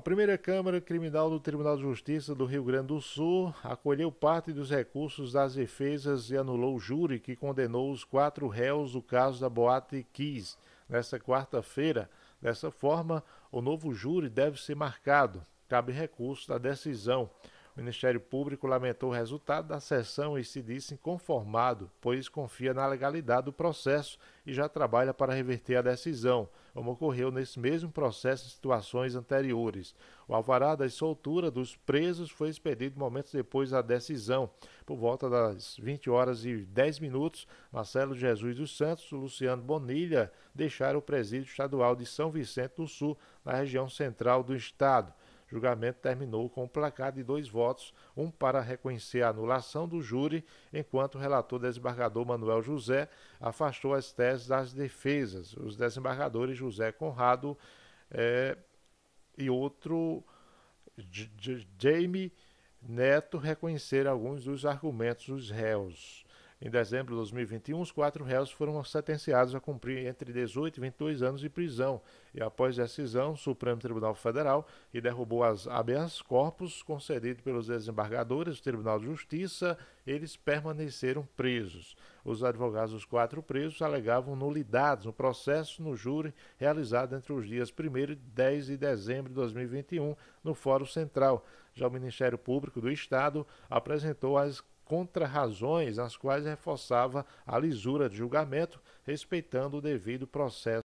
A primeira Câmara Criminal do Tribunal de Justiça do Rio Grande do Sul acolheu parte dos recursos das defesas e anulou o júri que condenou os quatro réus do caso da Boate Kiss nesta quarta-feira. Dessa forma, o novo júri deve ser marcado. Cabe recurso da decisão. O Ministério Público lamentou o resultado da sessão e se disse inconformado, pois confia na legalidade do processo e já trabalha para reverter a decisão, como ocorreu nesse mesmo processo em situações anteriores. O alvará da soltura dos presos foi expedido momentos depois da decisão. Por volta das 20 horas e 10 minutos, Marcelo Jesus dos Santos e Luciano Bonilha deixaram o presídio estadual de São Vicente do Sul, na região central do estado julgamento terminou com um placar de dois votos, um para reconhecer a anulação do júri, enquanto o relator desembargador Manuel José afastou as teses das defesas. Os desembargadores José Conrado é, e outro J J Jamie Neto reconheceram alguns dos argumentos dos réus. Em dezembro de 2021, os quatro réus foram sentenciados a cumprir entre 18 e 22 anos de prisão. E após a decisão, o Supremo Tribunal Federal e derrubou as habeas corpus concedido pelos desembargadores do Tribunal de Justiça, eles permaneceram presos. Os advogados dos quatro presos alegavam nulidades no processo no júri realizado entre os dias 1 e 10 de dezembro de 2021 no Fórum Central. Já o Ministério Público do Estado apresentou as contrarrazões nas quais reforçava a lisura de julgamento, respeitando o devido processo